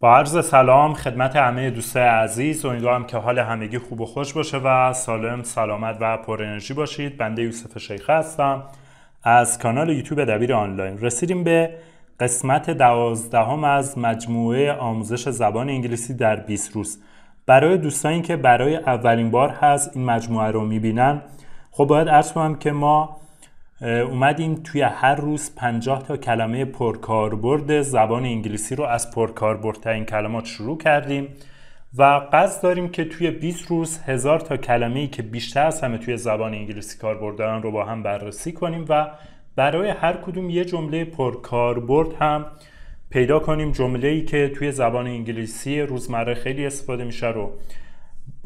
با عرض سلام خدمت همه دوسته عزیز امیدوارم که حال همگی خوب و خوش باشه و سالم سلامت و پر انرژی باشید بنده یوسف شیخه هستم از کانال یوتیوب دبیر آنلاین رسیدیم به قسمت دوازدهم از مجموعه آموزش زبان انگلیسی در 20 روز برای دوستانی که برای اولین بار هست این مجموعه رو میبینن خب باید عرض کنم که ما اومدیم توی هر روز 50 تا کلمه پرکاربرد زبان انگلیسی رو از پرکاربردترین کلمات شروع کردیم و قصد داریم که توی 20 روز هزار تا کلمه ای که بیشتر از همه توی زبان انگلیسی کاربرد دارن رو با هم بررسی کنیم و برای هر کدوم یه جمله پرکاربرد هم پیدا کنیم جمله ای که توی زبان انگلیسی روزمره خیلی استفاده میشه رو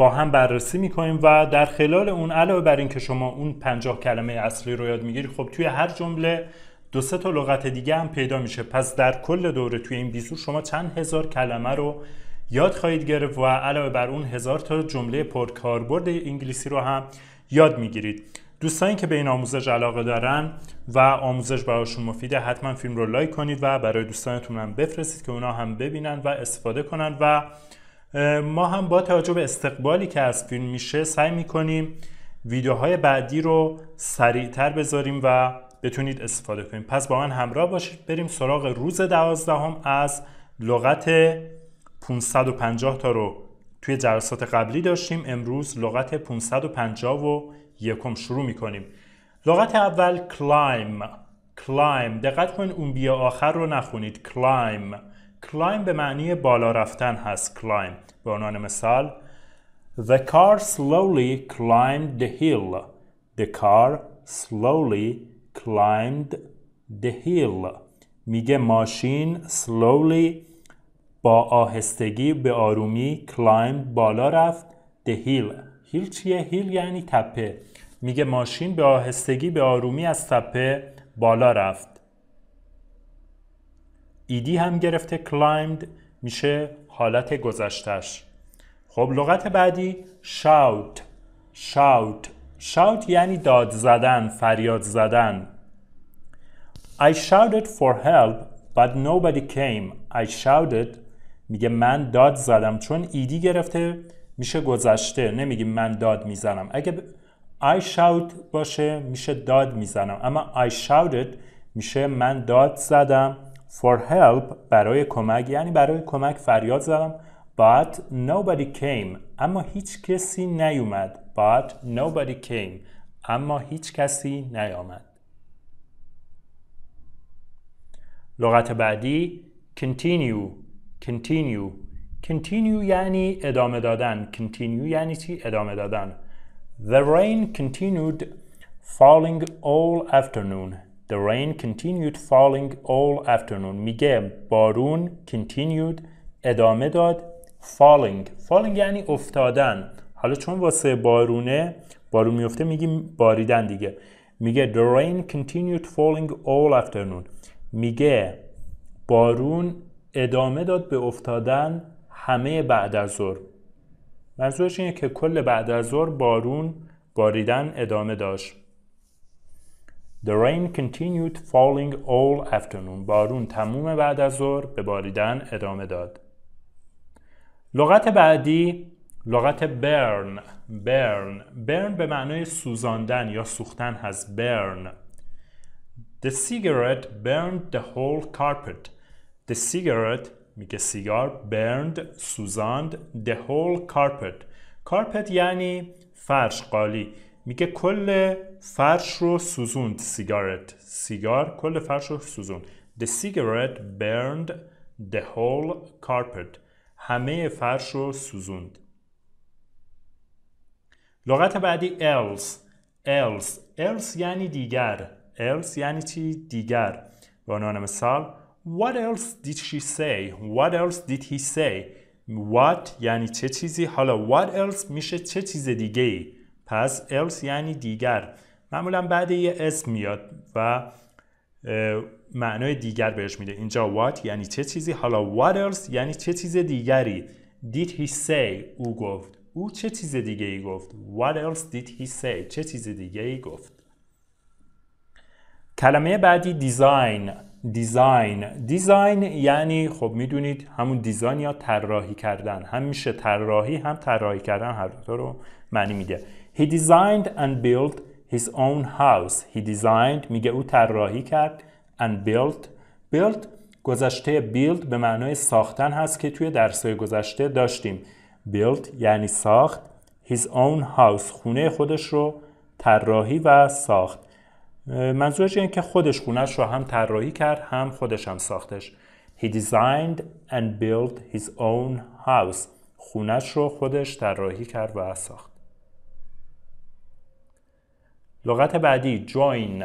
با هم بررسی میکنیم و در خلال اون علاوه بر اینکه شما اون پنجاه کلمه اصلی رو یاد میگیری خب توی هر جمله دو سه تا لغت دیگه هم پیدا میشه پس در کل دوره توی این بیزور شما چند هزار کلمه رو یاد خواهید گرفت و علاوه بر اون هزار تا جمله پرکاربرد انگلیسی رو هم یاد میگیرید دوستانی که به این آموزش علاقه دارن و آموزش براشون مفیده حتما فیلم رو لایک کنید و برای دوستانتون هم بفرستید که اونا هم ببینن و استفاده کنن و ما هم با توجه به استقبالی که از فیلم میشه سعی میکنیم ویدیوهای بعدی رو سریعتر بذاریم و بتونید استفاده کنیم پس با من همراه باشید بریم سراغ روز دوازدهم از لغت 550 تا رو توی جلسات قبلی داشتیم امروز لغت 550 و یکم شروع میکنیم لغت اول کلایم climb دقت کنید اون بیا آخر رو نخونید climb کلایم به معنی بالا رفتن هست کلایم. به عنوان مثال The car slowly climbed the hill The car slowly climbed the hill میگه ماشین slowly با آهستگی به آرومی کلایم بالا رفت the hill هیل چیه؟ هیل یعنی تپه میگه ماشین به آهستگی به آرومی از تپه بالا رفت ایدی هم گرفته climbed میشه حالت گذشتش خب لغت بعدی shout shout shout یعنی داد زدن فریاد زدن I shouted for help but nobody came I shouted میگه من داد زدم چون ایدی گرفته میشه گذشته نمیگه من داد میزنم اگه I shout باشه میشه داد میزنم اما I shouted میشه من داد زدم For help برای کمک یعنی برای کمک فریاد زدم But nobody came اما هیچ کسی نیومد But nobody came اما هیچ کسی نیامد لغت بعدی continue continue continue یعنی ادامه دادن continue یعنی چی ادامه دادن The rain continued falling all afternoon The rain continued falling all afternoon میگه بارون continued ادامه داد falling falling یعنی افتادن حالا چون واسه بارونه بارون میفته میگیم باریدن دیگه میگه the rain continued falling all afternoon میگه بارون ادامه داد به افتادن همه بعد از ظهر منظورش اینه که کل بعد از ظهر بارون باریدن ادامه داشت The rain continued falling all afternoon. بارون تموم بعد از ظهر به باریدن ادامه داد. لغت بعدی لغت برن برن به معنای سوزاندن یا سوختن هست برن The cigarette burned the whole carpet The cigarette میگه سیگار burned سوزاند the whole carpet carpet یعنی فرش قالی میگه کل فرش رو سوزوند سیگارت سیگار کل فرش رو سوزوند The cigarette burned the whole carpet همه فرش رو سوزوند لغت بعدی else else else یعنی دیگر else یعنی چی دیگر به عنوان مثال What else did she say? What else did he say? What یعنی چه چیزی حالا what else میشه چه چیز دیگه پس else یعنی دیگر معمولا بعد یه اسم میاد و معنای دیگر بهش میده اینجا what یعنی چه چیزی حالا what else یعنی چه چیز دیگری did he say او گفت او چه چیز دیگه ای گفت what else did he say چه چیز دیگه ای گفت کلمه بعدی design design design یعنی خب میدونید همون دیزاین یا طراحی کردن هم میشه طراحی هم طراحی کردن هر دو رو معنی میده He designed and built his own house he designed میگه او طراحی کرد and built built گذشته build به معنای ساختن هست که توی درسای گذشته داشتیم built یعنی ساخت his own house خونه خودش رو طراحی و ساخت منظورش اینه که خودش خونش رو هم طراحی کرد هم خودش هم ساختش He designed and built his own house خونش رو خودش طراحی کرد و ساخت لغت بعدی join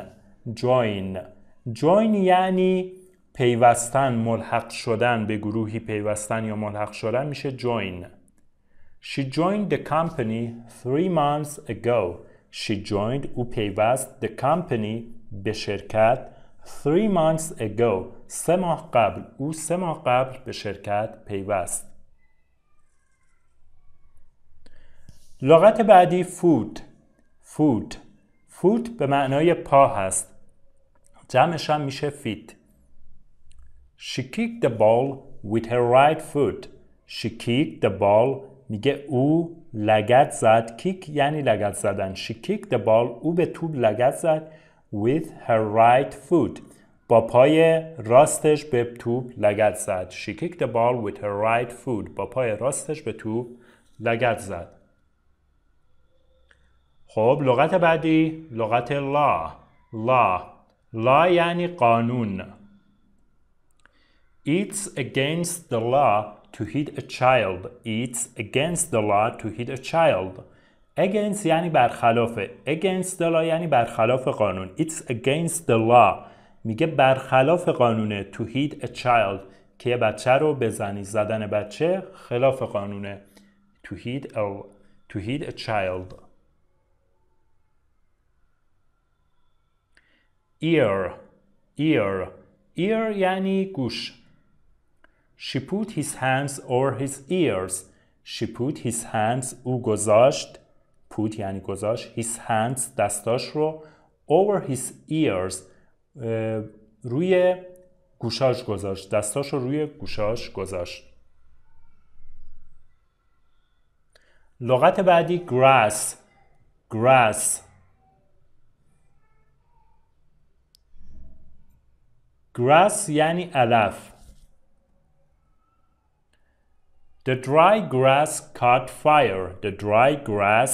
join join یعنی پیوستن ملحق شدن به گروهی پیوستن یا ملحق شدن میشه join She joined the company three months ago. She joined او پیوست the company به شرکت three months ago. سه ماه قبل او سه ماه قبل به شرکت پیوست. لغت بعدی food food فوت به معنای پا هست جمعش هم میشه فیت She kicked the ball with her right foot She kicked the ball میگه او لگت زد کیک یعنی لگت زدن She kicked the ball او به توپ لگت زد with her right foot با پای راستش به توپ لگت زد She kicked the ball with her right foot با پای راستش به توپ لگت زد خب لغت بعدی لغت لا لا لا یعنی قانون It's against the law to hit a child. It's against the law to hit a child. Against یعنی برخلاف. Against the law یعنی برخلاف قانون. It's against the law. میگه برخلاف قانونه to hit a child که یه بچه رو بزنی زدن بچه خلاف قانونه to hit a, to hit a child ear ear ear یعنی گوش She put his hands over his ears She put his hands او گذاشت put یعنی گذاشت his hands دستاش رو over his ears روی گوشاش گذاشت دستاش رو روی گوشاش گذاشت لغت بعدی grass grass Grass یعنی علف. The dry grass caught fire. The dry grass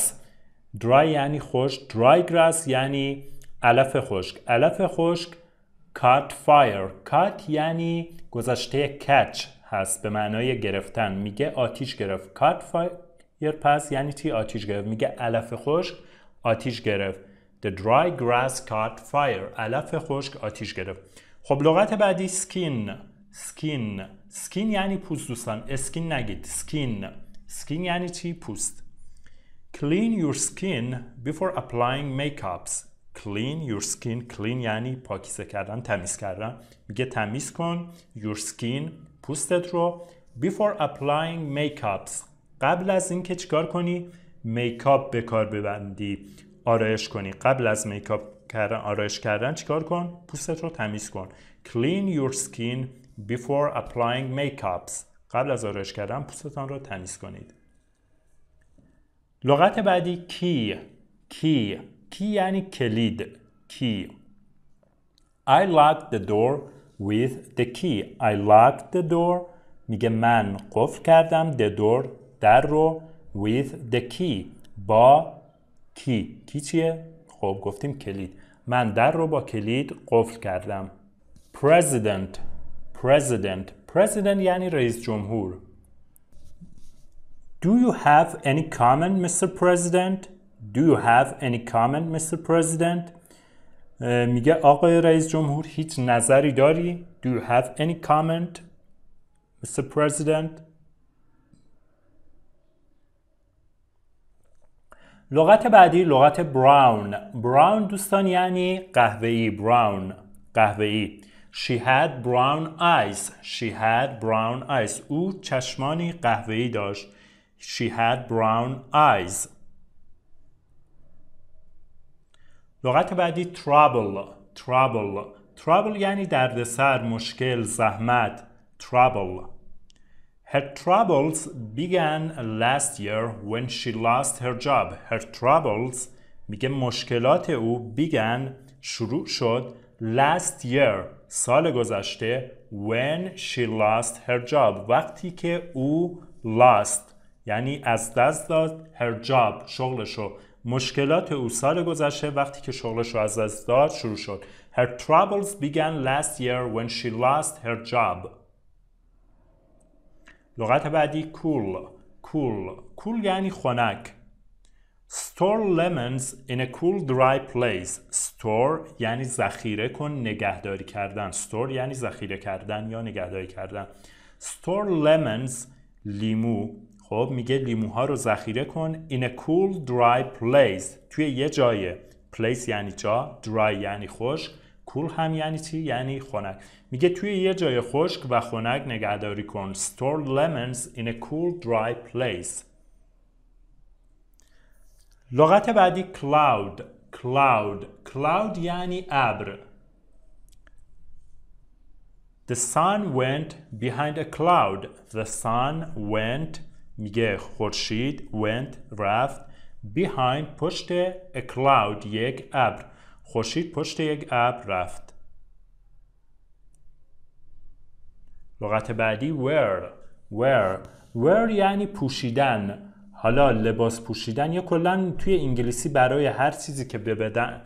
dry یعنی خشک. Dry grass یعنی علف خشک. علف خشک caught fire. Caught یعنی گذاشته catch هست به معنای گرفتن. میگه آتیش گرفت. Caught fire پس یعنی چی آتیش گرفت. میگه علف خشک آتیش گرفت. The dry grass caught fire. علف خشک آتیش گرفت. خب لغت بعدی سکین سکین سکین یعنی پوست دوستان اسکین نگید سکین سکین یعنی چی پوست clean your skin before applying makeups clean your skin clean یعنی پاکیزه کردن تمیز کردن میگه تمیز کن your skin پوستت رو before applying makeups قبل از اینکه چیکار کنی میکاپ به کار ببندی آرایش کنی قبل از میکاپ کردن آرایش کردن چیکار کن پوستت رو تمیز کن clean your skin before applying makeups قبل از آرایش کردن پوستتان رو تمیز کنید لغت بعدی کی کی کی یعنی کلید کی I locked the door with the key I locked the door میگه من قفل کردم the door در رو with the key با کی کی چیه خب گفتیم کلید من در رو با کلید قفل کردم president president president یعنی رئیس جمهور Do you have any comment Mr President Do you have any comment Mr President میگه آقای رئیس جمهور هیچ نظری داری Do you have any comment Mr President لغت بعدی لغت براون براون دوستان یعنی قهوه‌ای براون قهوه‌ای She had brown eyes She had brown eyes او چشمانی قهوه‌ای داشت She had brown eyes لغت بعدی trouble trouble trouble یعنی دردسر مشکل زحمت trouble Her troubles began last year when she lost her job. Her troubles میگه مشکلات او began شروع شد last year سال گذشته when she lost her job وقتی که او lost یعنی از دست داد her job شغلشو مشکلات او سال گذشته وقتی که شغلش رو از دست داد شروع شد Her troubles began last year when she lost her job لغت بعدی کول کول کول یعنی خنک store lemons in a cool dry place store یعنی ذخیره کن نگهداری کردن store یعنی ذخیره کردن یا نگهداری کردن store lemons لیمو خب میگه لیموها رو ذخیره کن in a cool dry place توی یه جایه place یعنی جا dry یعنی خشک cool هم یعنی چی یعنی خنک میگه توی یه جای خشک و خنک نگهداری کن store lemons in a cool dry place لغت بعدی cloud cloud cloud یعنی ابر The sun went behind a cloud. The sun went میگه خورشید went رفت behind پشت a cloud یک ابر. خورشید پشت یک ابر رفت. لغت بعدی wear wear wear یعنی پوشیدن حالا لباس پوشیدن یا کلا توی انگلیسی برای هر چیزی که به بدن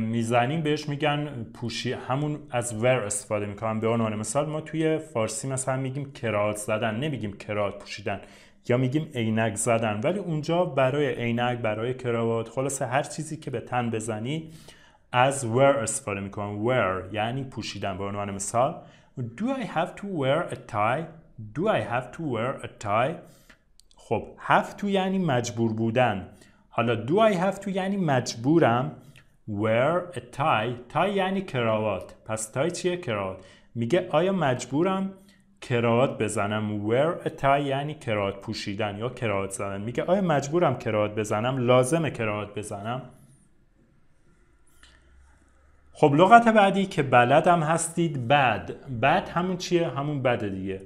میزنیم بهش میگن پوشی همون از wear استفاده میکنم به عنوان مثال ما توی فارسی مثلا میگیم کرات زدن نمیگیم کرات پوشیدن یا میگیم عینک زدن ولی اونجا برای عینک برای کراوات خلاصه هر چیزی که به تن بزنی از wear استفاده میکنم wear یعنی پوشیدن به عنوان مثال Do I have to wear a tie? Do I have to wear a tie? خب have to یعنی مجبور بودن حالا do I have to یعنی مجبورم wear a tie tie یعنی کراوات پس تای چیه کراوات میگه آیا مجبورم کراوات بزنم wear a tie یعنی کراوات پوشیدن یا کراوات زدن میگه آیا مجبورم کراوات بزنم لازم کراوات بزنم خب لغت بعدی که بلد هستید بد بد همون چیه؟ همون بد دیگه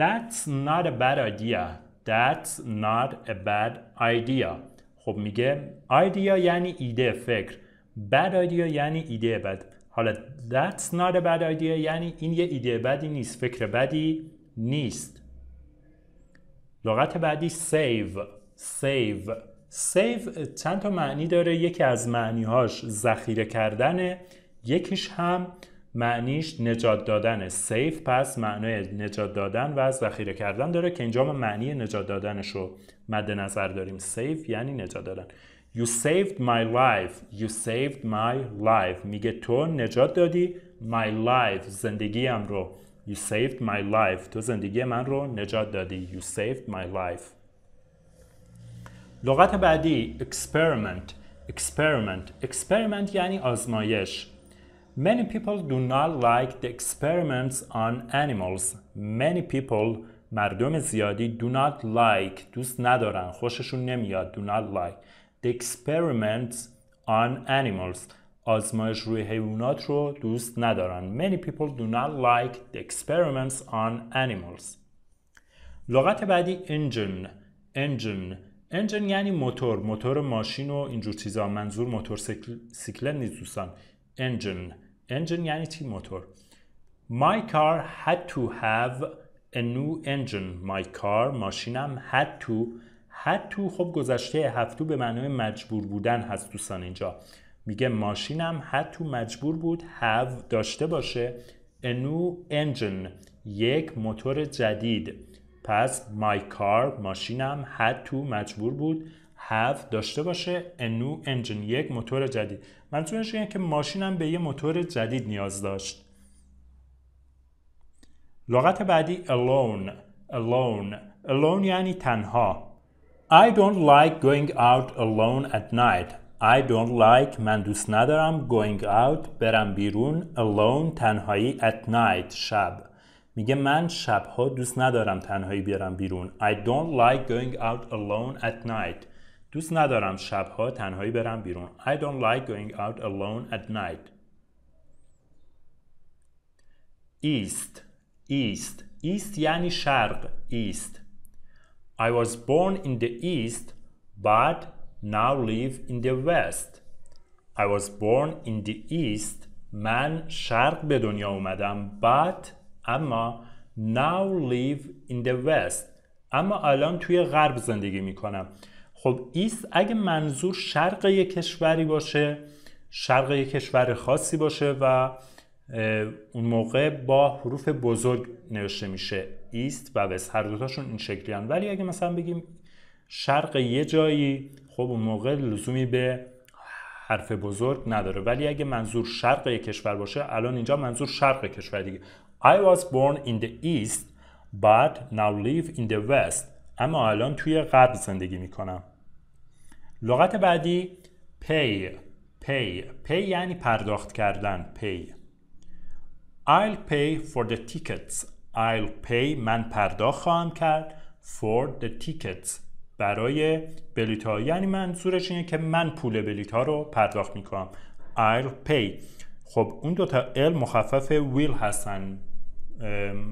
That's not a bad idea That's not a bad idea خب میگه idea یعنی ایده فکر bad idea یعنی ایده بد حالا that's not a bad idea یعنی این یه ایده بدی نیست فکر بدی نیست لغت بعدی save save سیو چند تا معنی داره یکی از معنیهاش ذخیره کردنه یکیش هم معنیش نجات دادنه سیف پس معنای نجات دادن و ذخیره کردن داره که اینجا ما معنی نجات دادنش رو مد نظر داریم سیف یعنی نجات دادن You saved my life You saved my life میگه تو نجات دادی my life زندگیم رو You saved my life تو زندگی من رو نجات دادی You saved my life لغت بعدی experiment experiment experiment یعنی آزمایش Many people do not like the experiments on animals. Many people مردم زیادی do not like دوست ندارن خوششون نمیاد do not like the experiments on animals آزمایش روی حیوانات رو دوست ندارن many people do not like the experiments on animals لغت بعدی engine engine انجن یعنی موتور موتور ماشین و اینجور چیزا منظور موتور سیکل, نیست دوستان انجن انجن یعنی چی موتور My car had to have a new engine My car ماشینم had to had to خب گذشته هفتو به معنای مجبور بودن هست دوستان اینجا میگه ماشینم had to مجبور بود have داشته باشه a new engine یک موتور جدید پس my car ماشینم had to مجبور بود have داشته باشه a new engine یک موتور جدید منظورش اینه که ماشینم به یه موتور جدید نیاز داشت لغت بعدی alone alone alone یعنی تنها I don't like going out alone at night I don't like من دوست ندارم going out برم بیرون alone تنهایی at night شب میگه من شبها دوست ندارم تنهایی بیارم بیرون I don't like going out alone at night دوست ندارم شبها تنهایی برم بیرون I don't like going out alone at night East East East یعنی شرق East I was born in the East but now live in the West I was born in the East من شرق به دنیا اومدم but اما now live in the west اما الان توی غرب زندگی میکنم خب ایست اگه منظور شرق یک کشوری باشه شرق یک کشور خاصی باشه و اون موقع با حروف بزرگ نوشته میشه ایست و وست هر دوتاشون این شکلی هن. ولی اگه مثلا بگیم شرق یه جایی خب اون موقع لزومی به حرف بزرگ نداره ولی اگه منظور شرق یک کشور باشه الان اینجا منظور شرق کشور دیگه I was born in the east but now live in the west اما الان توی غرب زندگی می کنم. لغت بعدی pay pay pay یعنی پرداخت کردن pay I'll pay for the tickets I'll pay من پرداخت خواهم کرد for the tickets برای بلیت ها یعنی منظورش اینه که من پول بلیت ها رو پرداخت می کنم. I'll pay خب اون دوتا L مخفف will هستن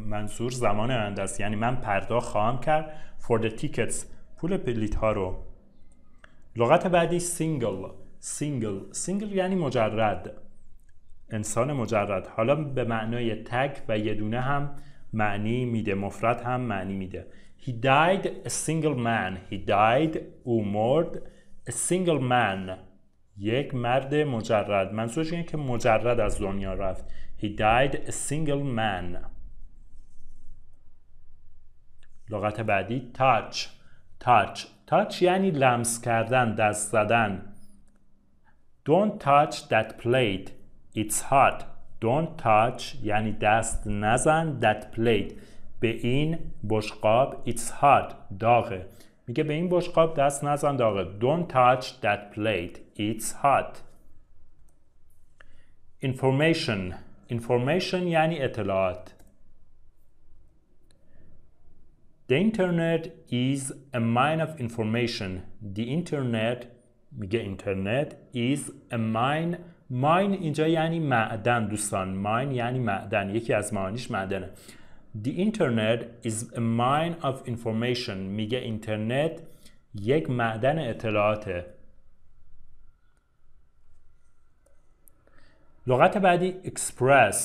منظور زمان است. یعنی من پرداخت خواهم کرد for the tickets پول پلیت ها رو لغت بعدی single single سینگل یعنی مجرد انسان مجرد حالا به معنای تک و یه دونه هم معنی میده مفرد هم معنی میده He died a single man He died او مرد a single man یک مرد مجرد منظورش اینه که مجرد از دنیا رفت He died a single man لغت بعدی تاچ. تاچ. تاچ یعنی لمس کردن دست زدن don't touch that plate it's hot don't touch یعنی دست نزن that plate به این بشقاب it's hot داغه میگه به این بشقاب دست نزن داغه don't touch that plate it's hot information information یعنی اطلاعات The internet is a mine of information. The internet میگه اینترنت is a mine mine اینجا یعنی معدن دوستان ماین یعنی معدن یکی از معانیش معدنه The internet is a mine of information میگه اینترنت یک معدن اطلاعاته لغت بعدی express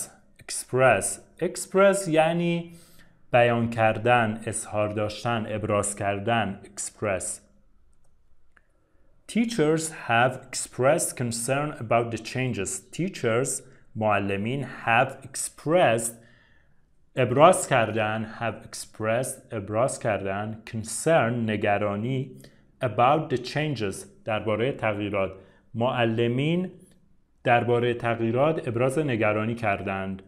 express express یعنی بیان کردن اظهار داشتن ابراز کردن express Teachers have expressed concern about the changes. Teachers معلمین have expressed ابراز کردن have expressed ابراز کردن concern نگرانی about the changes درباره تغییرات معلمین درباره تغییرات ابراز نگرانی کردند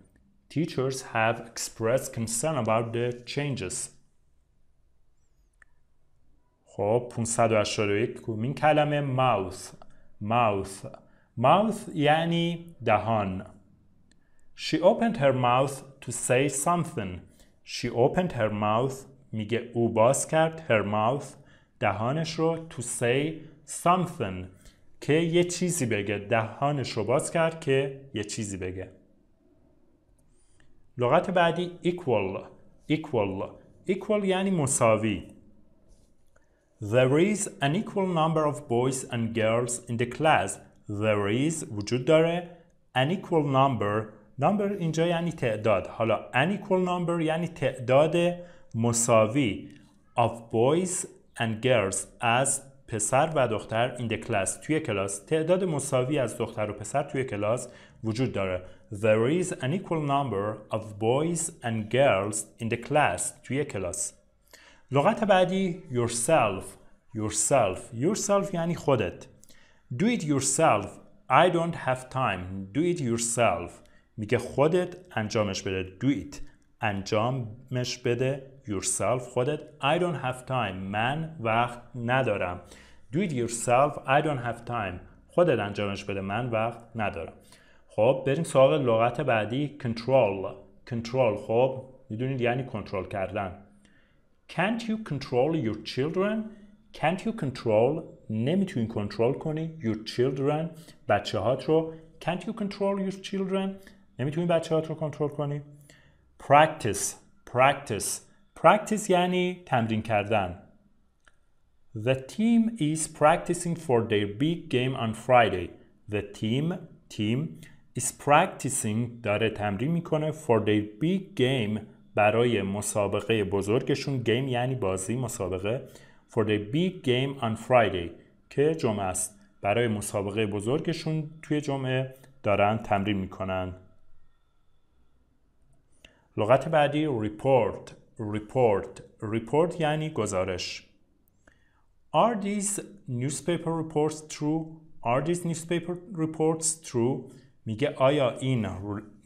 Teachers have expressed concern about the changes. خب 581 کمین کلمه mouth mouth mouth یعنی دهان She opened her mouth to say something She opened her mouth میگه او باز کرد her mouth دهانش رو to say something که یه چیزی بگه دهانش رو باز کرد که یه چیزی بگه لغت بعدی equal equal یعنی مساوی There is an equal number of boys and girls in the class There is وجود داره an equal number number اینجا یعنی تعداد حالا an equal number یعنی تعداد مساوی of boys and girls از پسر و دختر in the class توی کلاس تعداد مساوی از دختر و پسر توی کلاس وجود داره there is an equal number of boys and girls in the class توی کلاس لغت بعدی yourself yourself yourself یعنی خودت do it yourself I don't have time do it yourself میگه خودت انجامش بده do it انجامش بده yourself خودت I don't have time من وقت ندارم do it yourself I don't have time خودت انجامش بده من وقت ندارم خب بریم سراغ لغت بعدی کنترل کنترل خب میدونید یعنی کنترل کردن Can't you control your children? Can't you control نمیتونی کنترل کنی your children بچه هات رو Can't you control your children? نمیتونی بچه هات رو کنترل کنی Practice Practice Practice یعنی تمرین کردن The team is practicing for their big game on Friday The team Team is practicing داره تمرین میکنه for the big game برای مسابقه بزرگشون گیم یعنی بازی مسابقه for the big game on Friday که جمعه است برای مسابقه بزرگشون توی جمعه دارن تمرین میکنن لغت بعدی report report report یعنی گزارش Are these newspaper reports true? Are these newspaper reports true? میگه آیا این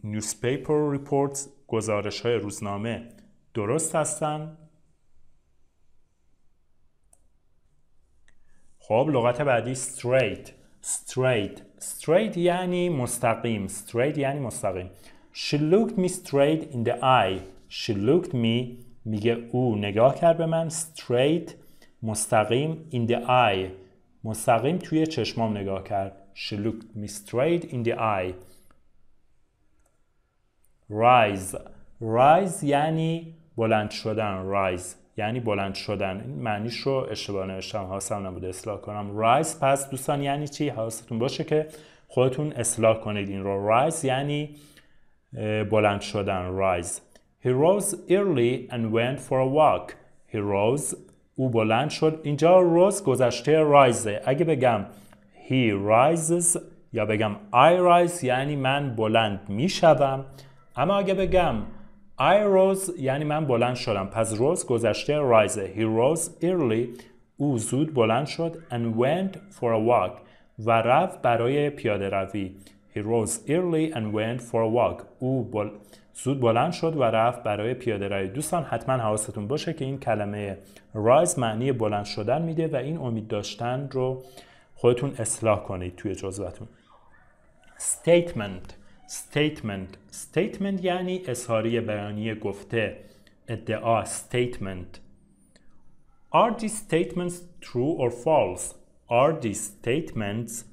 نیوزپیپر ریپورت گزارش های روزنامه درست هستن؟ خب لغت بعدی straight straight straight یعنی مستقیم straight یعنی مستقیم she looked me straight in the eye she looked me میگه او نگاه کرد به من straight مستقیم in the eye مستقیم توی چشمام نگاه کرد She looked me straight in the eye. Rise. Rise یعنی بلند شدن. Rise یعنی بلند شدن. این معنیش رو اشتباه نوشتم. حواسم نبوده اصلاح کنم. Rise پس دوستان یعنی چی؟ حواستون باشه که خودتون اصلاح کنید این رو. Rise یعنی بلند شدن. Rise. He rose early and went for a walk. He rose. او بلند شد. اینجا روز گذشته رایزه. اگه بگم He rises یا بگم I rise یعنی من بلند می شدم اما اگه بگم I rose یعنی من بلند شدم پس روز گذشته rise He rose early او زود بلند شد and went for a walk و رفت برای پیاده روی He rose early and went for a walk او زود بلند شد و رفت برای پیاده روی دوستان حتما حواستون باشه که این کلمه rise معنی بلند شدن میده و این امید داشتن رو خودتون اصلاح کنید توی جزوتون statement statement statement یعنی اظهاری بیانیه گفته ادعا statement Are these statements true or false? Are these statements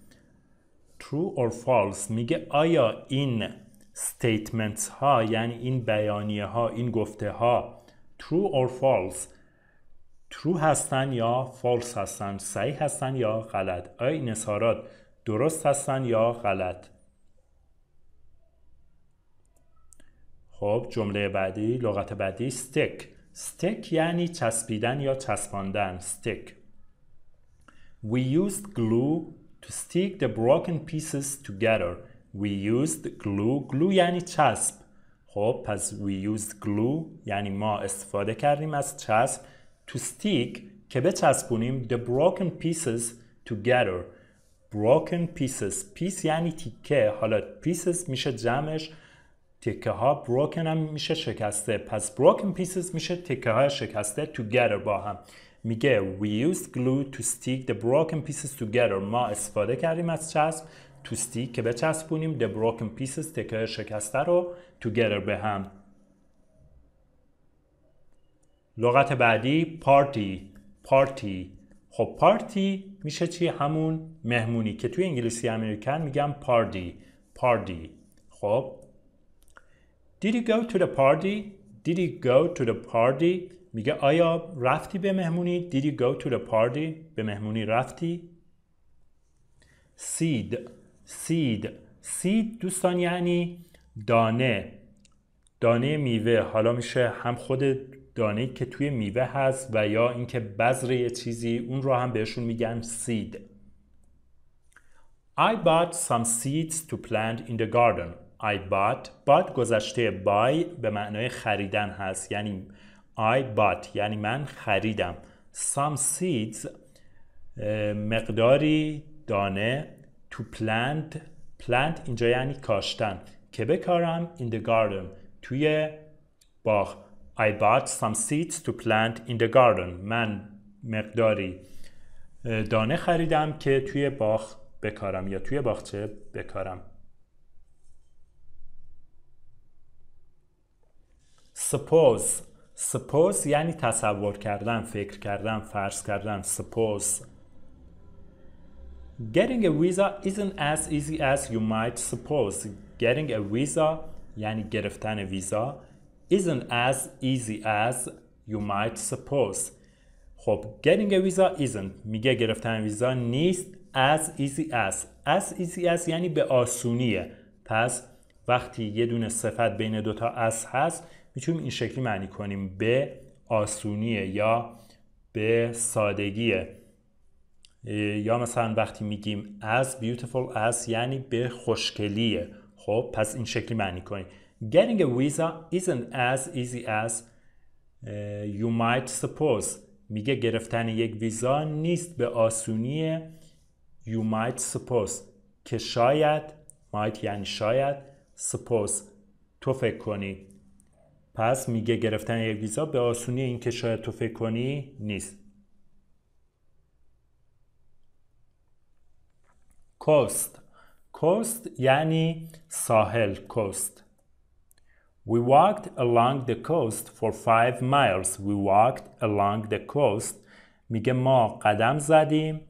true or false? میگه آیا این statements ها یعنی این بیانیه ها این گفته ها true or false ترو هستن یا False هستن صحیح هستن یا غلط آیا این اظهارات درست هستن یا غلط خب جمله بعدی لغت بعدی stick stick یعنی چسبیدن یا چسباندن stick We used glue to stick the broken pieces together We used glue glue یعنی چسب خب پس we used glue یعنی ما استفاده کردیم از چسب to stick که بچسبونیم the broken pieces together broken pieces piece یعنی تیکه حالا pieces میشه جمعش تکه ها broken هم میشه شکسته پس broken pieces میشه تکه های شکسته together با هم میگه we used glue to stick the broken pieces together ما استفاده کردیم از چسب to stick که بچسبونیم the broken pieces تکه های شکسته رو together به هم لغت بعدی پارتی پارتی خب پارتی میشه چی همون مهمونی که توی انگلیسی امریکن میگن پارتی پارتی خب Did you go to the party? Did you go to the party? میگه آیا رفتی به مهمونی؟ Did you go to the party? به مهمونی رفتی؟ سید سید Seed دوستان یعنی دانه دانه میوه حالا میشه هم خود دانه که توی میوه هست و یا اینکه بذر یه چیزی اون رو هم بهشون میگن سید I bought some seeds to plant in the garden I bought bought گذشته buy به معنای خریدن هست یعنی I bought یعنی من خریدم some seeds مقداری دانه to plant plant اینجا یعنی کاشتن که بکارم in the garden توی باغ I bought some seeds to plant in the garden من مقداری دانه خریدم که توی باغ بکارم یا توی باغچه بکارم suppose suppose یعنی تصور کردن فکر کردن فرض کردن suppose getting a visa isn't as easy as you might suppose getting a visa یعنی گرفتن ویزا isn't as easy as you might suppose خب getting a visa isn't میگه گرفتن ویزا نیست as easy as as easy as یعنی به آسونیه پس وقتی یه دونه صفت بین دوتا as هست میتونیم این شکلی معنی کنیم به آسونیه یا به سادگیه یا مثلا وقتی میگیم as beautiful as یعنی به خوشکلیه خب پس این شکلی معنی کنیم Getting a visa isn't as easy as uh, you might suppose میگه گرفتن یک ویزا نیست به آسونی you might suppose که شاید might یعنی شاید suppose تو فکر کنی پس میگه گرفتن یک ویزا به آسونی این که شاید تو فکر کنی نیست کوست کوست یعنی ساحل کوست We walked along the coast for five miles. We walked along the coast. میگه ما قدم زدیم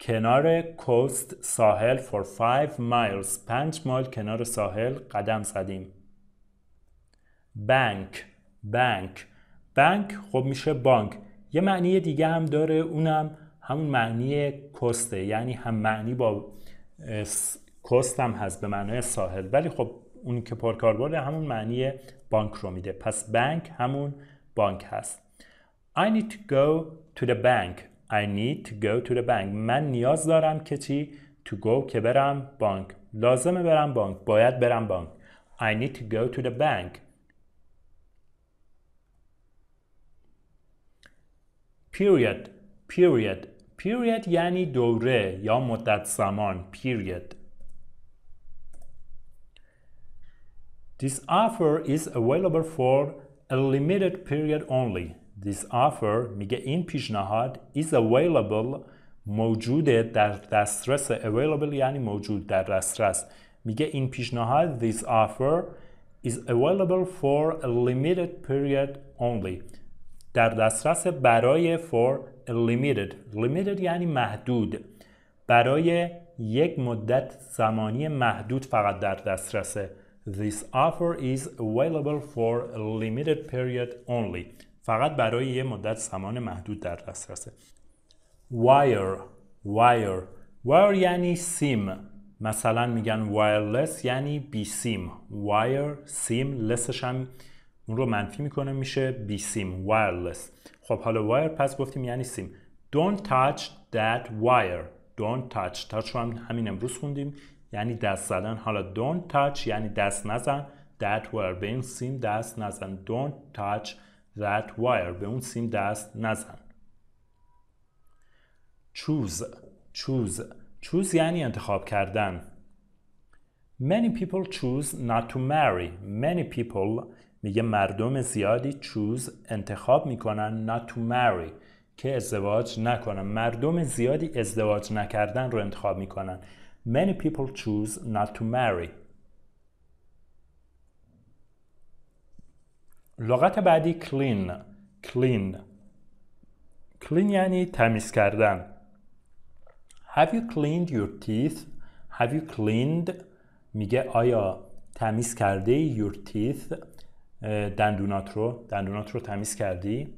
کنار کوست ساحل for five miles. پنج مایل کنار ساحل قدم زدیم. بانک بانک بانک خب میشه بانک یه معنی دیگه هم داره اونم همون معنی کسته یعنی هم معنی با کوست هم هست به معنای ساحل ولی خب اون که پرکاربرد همون معنی بانک رو میده پس بانک همون بانک هست I need to go to the bank I need to go to the bank من نیاز دارم که چی to go که برم بانک لازمه برم بانک باید برم بانک I need to go to the bank period period period یعنی دوره یا مدت زمان period This offer is available for a limited period only. This offer میگه این پیشنهاد is available موجوده در دسترس available یعنی موجود در دسترس میگه این پیشنهاد this offer is available for a limited period only در دسترس برای for a limited limited یعنی محدود برای یک مدت زمانی محدود فقط در دسترسه This offer is available for a limited period only. فقط برای یه مدت زمان محدود در دسترسه. Wire Wire Wire یعنی سیم مثلا میگن wireless یعنی بی سیم Wire سیم لسش هم اون رو منفی میکنه میشه بی سیم wireless خب حالا wire پس گفتیم یعنی سیم Don't touch that wire Don't touch touch رو هم همین امروز خوندیم یعنی دست زدن حالا don't touch یعنی دست نزن that wire به اون سیم دست نزن don't touch that wire به اون سیم دست نزن choose choose choose یعنی انتخاب کردن Many people choose not to marry. Many people میگه مردم زیادی choose انتخاب میکنن not to marry که ازدواج نکنن. مردم زیادی ازدواج نکردن رو انتخاب میکنن. Many people choose not to marry. لغت بعدی clean clean clean یعنی تمیز کردن Have you cleaned your teeth? Have you cleaned? میگه آیا تمیز کرده your teeth دندونات رو دندونات رو تمیز کردی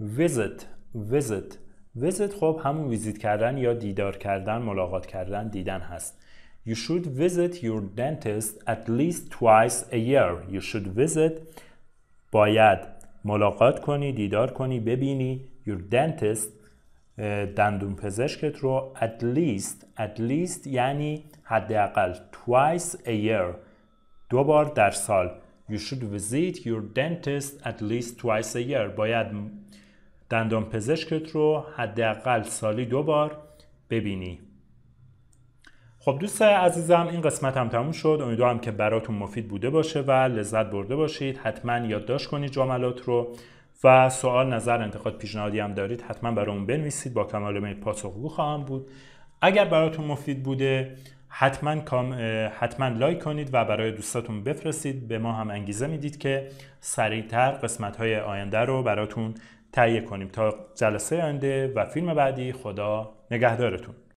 visit visit ویزیت خب همون ویزیت کردن یا دیدار کردن ملاقات کردن دیدن هست You should visit your dentist at least twice a year. You should visit باید ملاقات کنی، دیدار کنی، ببینی your dentist دندون پزشکت رو at least at least یعنی حداقل twice a year دو بار در سال You should visit your dentist at least twice a year. باید دندان پزشکت رو حداقل سالی دو بار ببینی خب دوست عزیزم این قسمت هم تموم شد امیدوارم که براتون مفید بوده باشه و لذت برده باشید حتما یادداشت کنید جملات رو و سوال نظر انتقاد پیشنهادی هم دارید حتما اون بنویسید با کمال میل پاسخگو خواهم بود اگر براتون مفید بوده حتما حتما لایک کنید و برای دوستاتون بفرستید به ما هم انگیزه میدید که سریعتر قسمت های آینده رو براتون تهیه کنیم تا جلسه آینده و فیلم بعدی خدا نگهدارتون